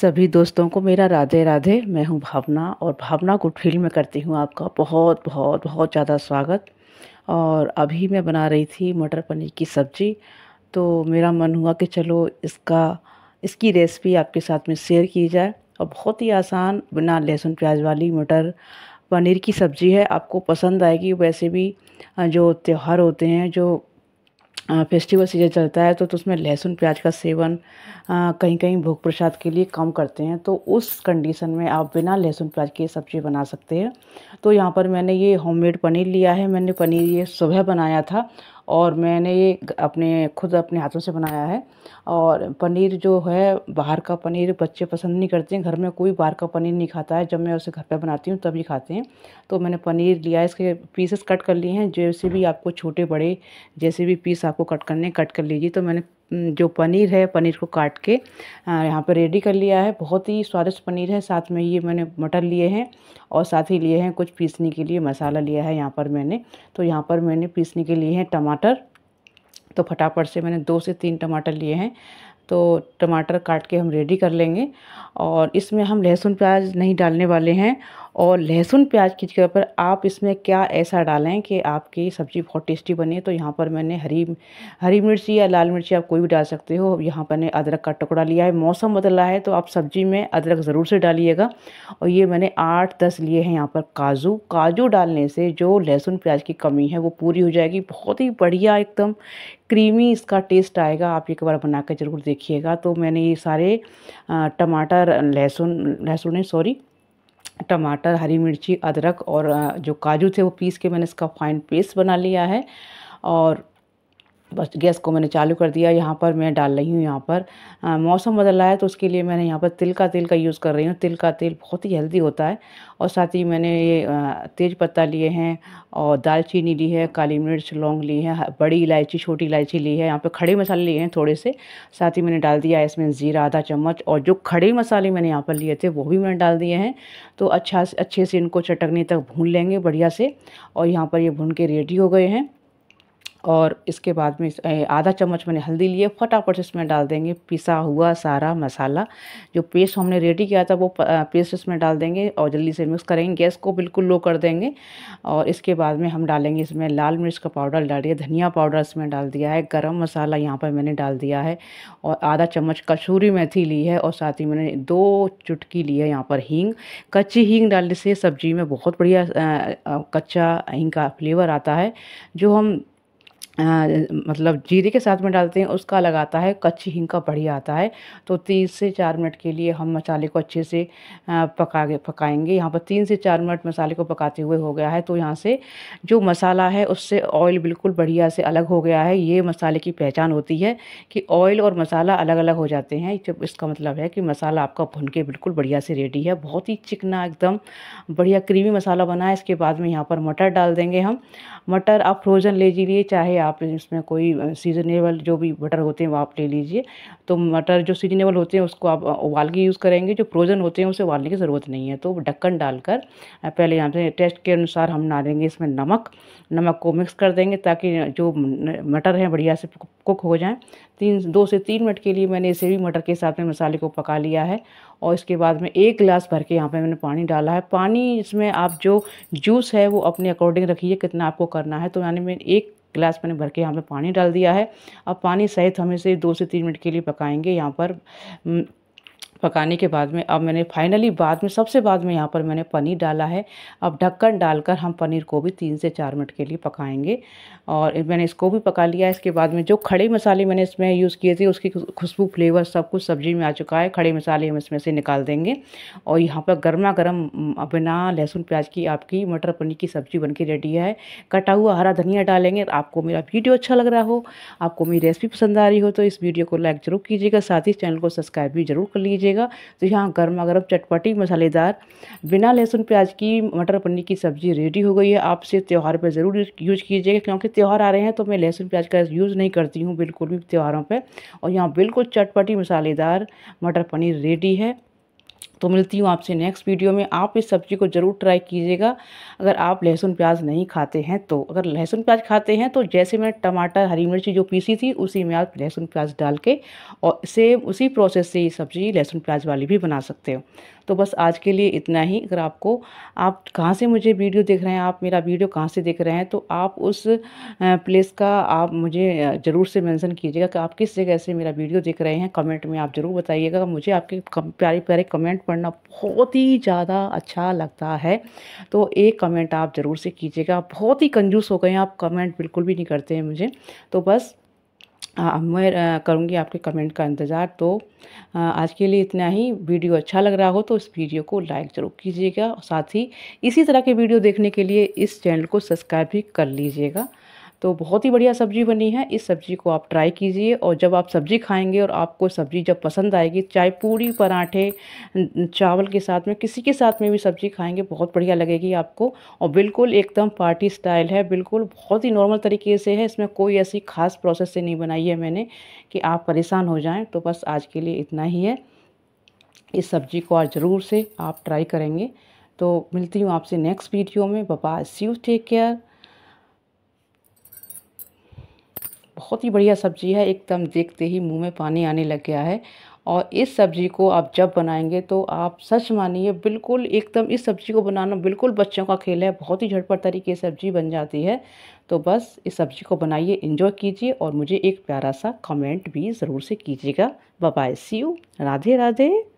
सभी दोस्तों को मेरा राधे राधे मैं हूँ भावना और भावना गुड फील में करती हूँ आपका बहुत बहुत बहुत ज़्यादा स्वागत और अभी मैं बना रही थी मटर पनीर की सब्ज़ी तो मेरा मन हुआ कि चलो इसका इसकी रेसिपी आपके साथ में शेयर की जाए और बहुत ही आसान बिना लहसुन प्याज वाली मटर पनीर की सब्ज़ी है आपको पसंद आएगी वैसे भी जो त्यौहार होते हैं जो फेस्टिवल सीजन चलता है तो, तो उसमें लहसुन प्याज का सेवन कहीं कहीं भोग प्रसाद के लिए कम करते हैं तो उस कंडीशन में आप बिना लहसुन प्याज की सब्ज़ी बना सकते हैं तो यहाँ पर मैंने ये होममेड पनीर लिया है मैंने पनीर ये सुबह बनाया था और मैंने ये अपने खुद अपने हाथों से बनाया है और पनीर जो है बाहर का पनीर बच्चे पसंद नहीं करते हैं घर में कोई बाहर का पनीर नहीं खाता है जब मैं उसे घर पे बनाती हूँ तभी खाते हैं तो मैंने पनीर लिया इसके पीसेस कट कर लिए हैं जैसे भी आपको छोटे बड़े जैसे भी पीस आपको कट करने कट कर लीजिए तो मैंने जो पनीर है पनीर को काट के यहाँ पर रेडी कर लिया है बहुत ही स्वादिष्ट पनीर है साथ में ये मैंने मटर लिए हैं और साथ ही लिए हैं कुछ पीसने के लिए मसाला लिया है यहाँ पर मैंने तो यहाँ पर मैंने पीसने के लिए हैं टमाटर तो फटाफट से मैंने दो से तीन टमाटर लिए हैं तो टमाटर काट के हम रेडी कर लेंगे और इसमें हम लहसुन प्याज नहीं डालने वाले हैं और लहसुन प्याज की जगह पर आप इसमें क्या ऐसा डालें कि आपकी सब्ज़ी बहुत टेस्टी बने तो यहाँ पर मैंने हरी हरी मिर्ची या लाल मिर्ची आप कोई भी डाल सकते हो यहाँ पर मैंने अदरक का टुकड़ा लिया है मौसम बदला है तो आप सब्ज़ी में अदरक ज़रूर से डालिएगा और ये मैंने आठ दस लिए हैं यहाँ पर काजू काजू डालने से जो लहसुन प्याज की कमी है वो पूरी हो जाएगी बहुत ही बढ़िया एकदम क्रीमी इसका टेस्ट आएगा आप एक बार बना कर ज़रूर देखिएगा तो मैंने ये सारे टमाटर लहसुन लहसुन है सॉरी टमाटर हरी मिर्ची अदरक और जो काजू थे वो पीस के मैंने इसका फाइन पेस्ट बना लिया है और बस गैस को मैंने चालू कर दिया यहाँ पर मैं डाल रही हूँ यहाँ पर आ, मौसम बदल रहा है तो उसके लिए मैंने यहाँ पर तिल का तेल का यूज़ कर रही हूँ तिल का तेल बहुत ही हेल्दी होता है और साथ ही मैंने ये तेज पत्ता लिए हैं और दालचीनी ली है काली मिर्च लौंग ली है बड़ी इलायची छोटी इलायची ली है यहाँ पर खड़े मसाले लिए हैं थोड़े से साथ ही मैंने डाल दिया है इसमें ज़ीरा आधा चम्मच और जो खड़े मसाले मैंने यहाँ पर लिए थे वो भी मैंने डाल दिए हैं तो अच्छा अच्छे से इनको चटकने तक भून लेंगे बढ़िया से और यहाँ पर ये भून के रेडी हो गए हैं और इसके बाद में आधा चम्मच मैंने हल्दी लिए फटाफट से इसमें डाल देंगे पिसा हुआ सारा मसाला जो पेस्ट हमने रेडी किया था वो पेस्ट इसमें डाल देंगे और जल्दी से मिक्स करेंगे गैस को बिल्कुल लो कर देंगे और इसके बाद में हम डालेंगे इसमें लाल मिर्च का पाउडर डाल दिया धनिया पाउडर इसमें डाल दिया है गर्म मसाला यहाँ पर मैंने डाल दिया है और आधा चम्मच कसूरी मेथी ली है और साथ ही मैंने दो चुटकी ली है यहाँ पर हींग कच्ची हींग डालने से सब्जी में बहुत बढ़िया कच्चा हींग का फ्लेवर आता है जो हम मतलब जीरे के साथ में डालते हैं उसका अलग आता है कच्ची हिंग का बढ़िया आता है तो तीन से चार मिनट के लिए हम मसाले को अच्छे से पका पकाएंगे यहाँ पर तीन से चार मिनट मसाले को पकाते हुए हो गया है तो यहाँ से जो मसाला है उससे ऑयल बिल्कुल बढ़िया से अलग हो गया है ये मसाले की पहचान होती है कि ऑयल और मसाला अलग अलग हो जाते हैं जब इसका मतलब है कि मसाला आपका भुन के बिल्कुल बढ़िया से रेडी है बहुत ही चिकना एकदम बढ़िया क्रीमी मसाला बना है इसके बाद में यहाँ पर मटर डाल देंगे हम मटर आप फ्रोज़न ले लीजिए चाहे आप आप इसमें कोई सीजनेबल जो भी मटर होते हैं वो आप ले लीजिए तो मटर जो सीजनेबल होते हैं उसको आप उबाल के यूज़ करेंगे जो फ्रोज़न होते हैं उसे उबालने की ज़रूरत नहीं है तो ढक्कन डालकर पहले यहाँ से टेस्ट के अनुसार हम डालेंगे इसमें नमक नमक को मिक्स कर देंगे ताकि जो मटर हैं बढ़िया से कुक हो जाएँ तीन दो से तीन मिनट के लिए मैंने इसे भी मटर के साथ में मसाले को पका लिया है और इसके बाद में एक गिलास भर के यहाँ पे मैंने पानी डाला है पानी इसमें आप जो जूस है वो अपने अकॉर्डिंग रखिए कितना आपको करना है तो यानी मैं एक गिलास मैंने भर के यहाँ पे पानी डाल दिया है अब पानी सहित हम इसे दो से तीन मिनट के लिए पकाएंगे यहाँ पर पकाने के बाद में अब मैंने फाइनली बाद में सबसे बाद में यहाँ पर मैंने पनीर डाला है अब ढक्कन डालकर हम पनीर को भी तीन से चार मिनट के लिए पकाएंगे और मैंने इसको भी पका लिया इसके बाद में जो खड़े मसाले मैंने इसमें यूज़ किए थे उसकी खुशबू फ्लेवर सब कुछ सब्ज़ी में आ चुका है खड़े मसाले हम इसमें से निकाल देंगे और यहाँ पर गर्मा गर्म बिना लहसुन प्याज की आपकी मटर पनीर की सब्ज़ी बन के रेडी है कटा हुआ हरा धनिया डालेंगे आपको मेरा वीडियो अच्छा लग रहा हो आपको मेरी रेसिपी पसंद आ रही हो तो इस वीडियो को लाइक ज़रूर कीजिएगा साथ ही चैनल को सब्सक्राइब भी जरूर कर लीजिए लीजिएगा तो यहाँ गर्मा गर्म चटपटी मसालेदार बिना लहसुन प्याज की मटर पनीर की सब्ज़ी रेडी हो गई है आप इसे त्यौहार पर ज़रूर यूज कीजिएगा क्योंकि त्यौहार आ रहे हैं तो मैं लहसुन प्याज का यूज़ नहीं करती हूँ बिल्कुल भी त्यौहारों पर और यहाँ बिल्कुल चटपटी मसालेदार मटर पनीर रेडी है तो मिलती हूँ आपसे नेक्स्ट वीडियो में आप इस सब्ज़ी को ज़रूर ट्राई कीजिएगा अगर आप लहसुन प्याज नहीं खाते हैं तो अगर लहसुन प्याज खाते हैं तो जैसे मैं टमाटर हरी मिर्ची जो पीसी थी उसी में आप लहसुन प्याज डाल के और सेम उसी प्रोसेस से ये सब्ज़ी लहसुन प्याज वाली भी बना सकते हो तो बस आज के लिए इतना ही अगर आपको आप कहाँ से मुझे वीडियो देख रहे हैं आप मेरा वीडियो कहाँ से देख रहे हैं तो आप उस प्लेस का आप मुझे ज़रूर से मैंसन कीजिएगा कि आप किस जगह से मेरा वीडियो देख रहे हैं कमेंट में आप ज़रूर बताइएगा मुझे आपके प्यारे प्यारे कमेंट पढ़ना बहुत ही ज़्यादा अच्छा लगता है तो एक कमेंट आप ज़रूर से कीजिएगा बहुत ही कंजूस हो गए हैं आप कमेंट बिल्कुल भी नहीं करते हैं मुझे तो बस मैं करूँगी आपके कमेंट का इंतज़ार तो आज के लिए इतना ही वीडियो अच्छा लग रहा हो तो इस वीडियो को लाइक ज़रूर कीजिएगा और साथ ही इसी तरह के वीडियो देखने के लिए इस चैनल को सब्सक्राइब भी कर लीजिएगा तो बहुत ही बढ़िया सब्ज़ी बनी है इस सब्ज़ी को आप ट्राई कीजिए और जब आप सब्ज़ी खाएंगे और आपको सब्ज़ी जब पसंद आएगी चाहे पूरी पराठे चावल के साथ में किसी के साथ में भी सब्ज़ी खाएंगे बहुत बढ़िया लगेगी आपको और बिल्कुल एकदम पार्टी स्टाइल है बिल्कुल बहुत ही नॉर्मल तरीके से है इसमें कोई ऐसी ख़ास प्रोसेस से नहीं बनाई है मैंने कि आप परेशान हो जाएँ तो बस आज के लिए इतना ही है इस सब्ज़ी को आज ज़रूर से आप ट्राई करेंगे तो मिलती हूँ आपसे नेक्स्ट वीडियो में बपा सी यू टेक केयर बहुत ही बढ़िया सब्ज़ी है एकदम देखते ही मुंह में पानी आने लग गया है और इस सब्ज़ी को आप जब बनाएंगे तो आप सच मानिए बिल्कुल एकदम इस सब्ज़ी को बनाना बिल्कुल बच्चों का खेल है बहुत ही झटपट तरीके से सब्ज़ी बन जाती है तो बस इस सब्ज़ी को बनाइए इन्जॉय कीजिए और मुझे एक प्यारा सा कमेंट भी ज़रूर से कीजिएगा bye see you Radhe Radhe